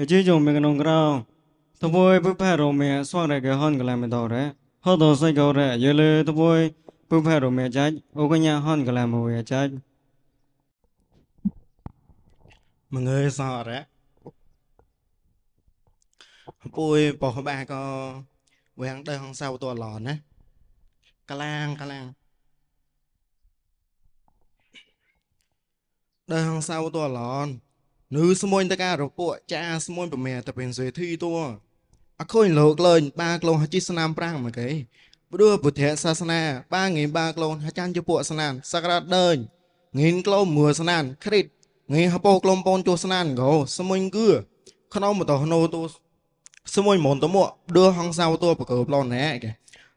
កជាជុំមេកនងក្រោងតបួយពុផរមេស្វងរកហនកលមតរហតោសៃកោរយលេតបួយពុផរមេចាច់អូកញ្ញាហនកលមវេចាច់មងើសរៈពួយបោះបាក៏វាំងដេះហងសៅតឡនណាកលាំងកលាំងដេះហងសៅតឡននៅស្មួយតការពួកចាស្មួយប្រមែតែเป็นសេធីតួអខុយលោកលេងបាក្លងហជីស្នាមប្រាំងមកគេព្រោះពុទ្ធសាសនាបាងីបាក្លងហចានជាពួកស្នានសក្តាដើញងីនក្លោមួស្នានគ្រិតងីហពោក្លំបូនជួស្នានកោស្មួយគឺក្នុងមតោណូទូស្មួយមុនតមកព្រោះហងសៅតួបកើប្លនណែគេ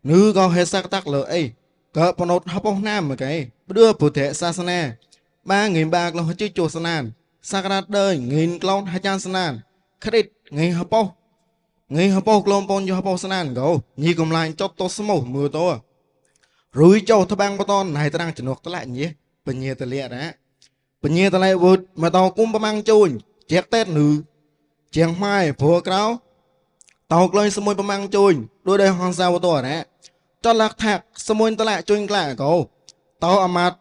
នឺក៏ហេសកតាក់លើអីក៏បណោតហពោណាមកគេព្រោះពុទ្ធសាសនា បាងីបាក្លងហជីជួស្នានសាក្រាដើញងិនក្លងហាចានស្នានគ្រិតងៃហបោងៃហបោក្លងពនយោហបោស្នានកោញីកំឡាញ់ចប់តស្មោះមើលតោរួយចោតបាំងបតនណៃត្រាំងជំនួសក្លាក់ញីបញ្ញាតលៈណាបញ្ញាតលៈវុតមកតគុំប្រមាំងជូនជែកតេតនឺជាងម៉ែព្រោះក្រៅតោក្លែងសមួយប្រមាំងជូនដូចដែលហងសាវតណាចលកថាសមួយតលៈជូនក្លាក់កោតអមាត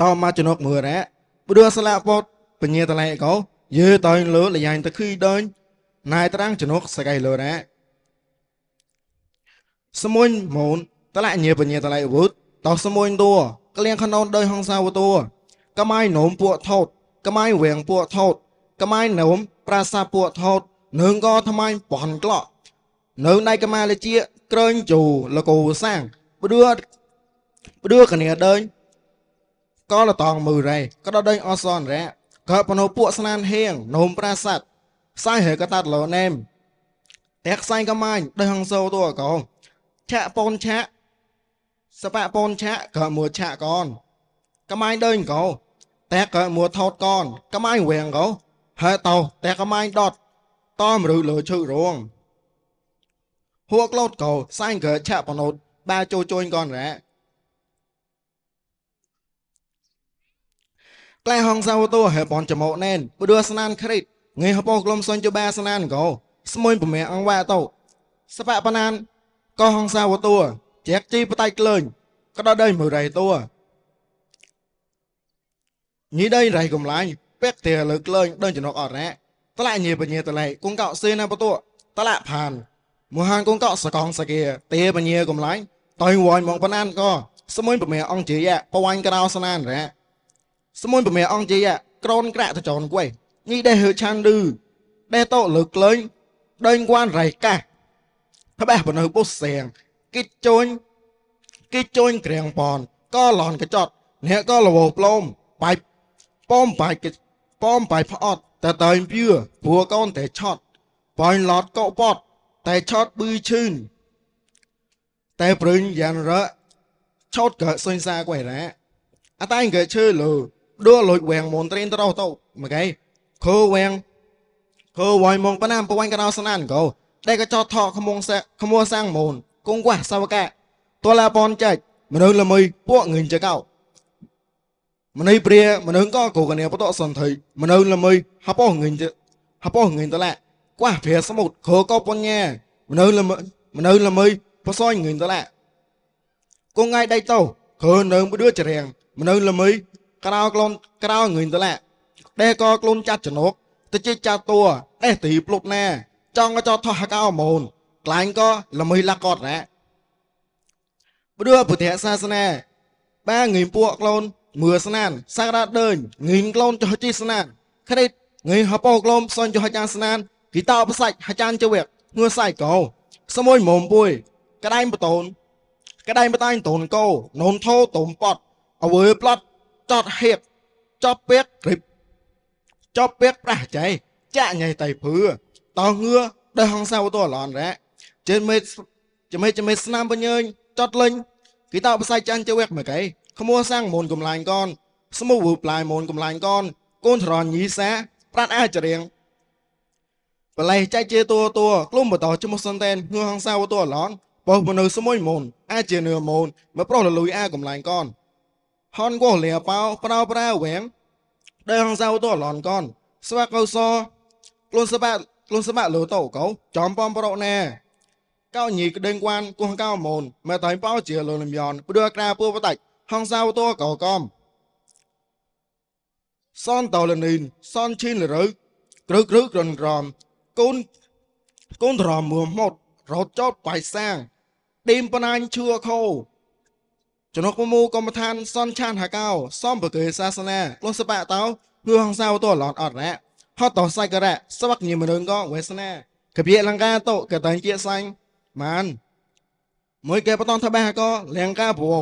តអមាតជំនួសមើលណាព្រោះស្លាពតពញាតឡៃកោយើតើលើលយ៉ាងតខីដើញណៃត្រាំងជំនុកសកៃលោរ៉ាសមុញមូនតឡៃញាពញាតឡៃវូតតោះសមុញទួក្លៀងខណូនដោយហងសាវទួកម៉ៃនោមពួកថោតកម៉ៃវៀងពួកថោតកម៉ៃនោមប្រាសាពួកថោតនឹងក៏ថ្មៃបនក្លោនៅដៃកម៉ាលជាក្រែងជូលកោសាំងព្រឺព្រឺគ្នាដើញក៏លតងមើលរ៉េក៏ដល់ដើញអសនរ៉េកើបណោពួកស្នានហៀងនោមប្រាសាទខ្សែហើកតាតលោណេម តែខ្សែកម៉ាញ់ដេះហងសោតួកងឆាក់ពូនឆាក់សបៈពូនឆាក់កើមួឆាក់កនកម៉ាញ់ដេញកោតែកើមួថោតកនកម៉ាញ់វែងកោហើតោតែកម៉ាញ់ដតតំឬលើឈឺរងហួក្លោតកោសែងកើឆាក់បណោតបាចូលជួយកនរ៉ាក្លែហងសាវតូហេបនចមោណែនព្រោះស្នានគ្រិតងេហពោក្លំសុញចបាស្នានកោស្មួយពមអងវ៉ាតោសបបណានកោហងសាវតូជែកជីបតៃក្លែងក៏ដដៃមួយរៃតូញីដៃរៃកំឡាញ់ពេកតែលើក្លែងដឹងចំណុកអរៈតឡាញីបញ្ញាតឡៃគង្កោសេណាបតូតឡាផានមហានគង្កោសកងសកាទេបញ្ញាកំឡាញ់តៃវ៉ាញ់មកបណានក៏ស្មួយពមអងជាយៈបវ៉ាញ់ក្រោស្នានរ៉ាស្មួយប្រមេអង្គជា ក្រនក្រាក់ទៅចនគួយនេះដែរហើឆានឬដែរតោលើកលែងដេញគួនរៃកាសផ្បះបនៅពុះសៀងគេជួញគេជួញក្រៀងប៉ុនក៏លន់កចត់ អ្នកក៏លវផ្លុំបាយប៉មបាយគេប៉មបាយផ្អត់តែតែងភឿព្រោះកូនតែឆត់បាញ់ឡត់កោបត់តែឆត់ប៊ឺឈឺនតែប្រឹងយ៉ាងរ៉ឆោតកើសុញសាគួយរ៉អតាញ់កើឈើលើដូចវែងមន្ត្រីទៅទៅមកឯខើវែងខើវ៉ៃមកប៉ណាំពួយកដោសណានកោតែក៏ចោថោខ្មងសាខ្មោសាំងមូនគងវះសវកៈតលាបនចាច់មនុស្សល្មើពួកងើញចកោមនុស្សព្រាមនុស្សក៏គូកញ្ញាបតសន្ធិមនុស្សល្មើហបោងើញហបោងើញតលាកវះព្រាសមុទ្រខើក៏បញ្ញាមនុស្សល្មើមនុស្សល្មើបសោយងើញតលាគងងាយដៃតោខើនៅមួយដួចរៀងមនុស្សល្មើក្រៅខ្លួនក្រៅងឿនទៅឡាដេកក៏ខ្លួនចាត់ចណុកទៅជិះចាត់តួអេះទៅហ៊ីផ្លុតណាចង់ក៏ចោថោះកៅមូនក្លែងក៏ល្មីឡាក់កត់រ៉ាព្រោះពុទ្ធសាសនាបាងឿនពួកខ្លួនមឿស្នានសាករ៉ាដើញងឿនខ្លួនចោះជីស្នានគ្រិតងឿនហបោខ្លួនសនចោះចាស្នានគីតោបសាច់ហចានជវកងឿសាច់កោសមួយមុំពួយក្តែងបតូន ក្តែងបតាញ់តូនកោនូនថោតូនប៉តអវើប្លត់ចតហៀបចប់ពេកគ្រីបចប់ពេកប្រះចៃចាក់ញ៉ៃតៃភឿតោងឿដល់ហងសាវតអឡនរ៉ាជិនមេជិមេជិមេស្នាមបញ្ញើចតលេងគេតោបសៃចាន់ជើវែកមកឯខ្មោះសាំងមូនកំឡាញ់កនស្មូវប្លាយមូនកំឡាញ់កនកូនត្រនញីសា ប្រាត់អាចរៀងបលេះចៃជាតួតួក្លុំបតោជិមសុនតែនងឿហងសាវតអឡនបោះមនុស្សស្មួយមូនអាចជានឿមូនមកប្រុសលលួយអាកំឡាញ់កនហនកោលាប៉ោប្រោប្រាវែងដែលហងសៅតលនកនស្វាកោសខ្លួនសបាខ្លួនសបាលោតោកោចំបំប្រោណែកោញីក្ដេងគួនកោះកោមូនមើតៃប៉ោជាលលំយ៉នព្រោះក្រាពូបតាច់ហងសៅតកោកំសនតលនីនសនឈីនលរើគ្រឹគ្រឹក្រនក្រមកូនកូនត្រមមួមត់រត់ចោតបាយសាងឌីមបណាញឈឿខោចំណុចមូកម្មដ្ឋានសនឆានហកោសំបកេសាសនាលោសបៈតោហឺហងសាវតឡនអត់រ៉ាហតតសៃករៈសវកញមរងកវេសនាកបិលង្កាតកតាញ់ជាសាញ់ម៉ាន មួយកែបតនថាបេះកលង្កាព្រោ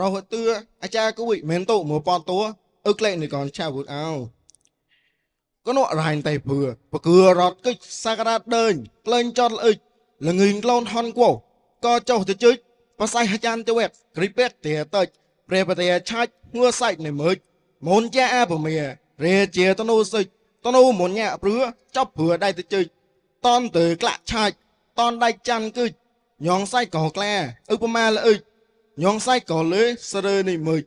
រហតឿអាចារគួយមែនតមួពតតួអឹកលេនេះកនឆាវុតអោកណរហាញ់តៃភឿបកឿរត់គិចសក្តាដើញក្លែងចត់លអិចលងឿងក្លូនហនគោក៏ចុះទៅជិច្ចបសៃហចានទៅវេគ្រីពេតទេតើព្រះបតិយាឆាច់ងួសៃមិនមើចមុនជាអពមៀរាជាតនុសិចតនុមុនញ៉ាព្រឺចប់ព្រឺដៃទៅជិចតនទៅក្លាក់ឆាច់តនដៃចាន់គឺញងសៃក៏ក្លាឧបមាលើអ៊ិចញងសៃក៏លើសរើនេះមើច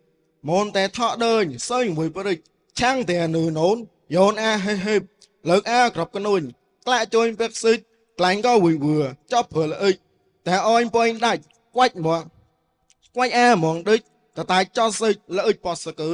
មុនតែថក់ដើញសើញមួយព្រឹកឆាំងតែនៅនូនយោនអាហេហេបលើកអាក្របកនួនក្លាក់ជួយពឹកសិចក្លាញ់ក៏វុយវឿចប់ព្រឺលើអ៊ិចតែអោយពុញដាច់ខ្វាច់ហ្មងខ្វាច់អាហ្មងដូចតតាចោះសើចលើអ៊ិចប៉សកើ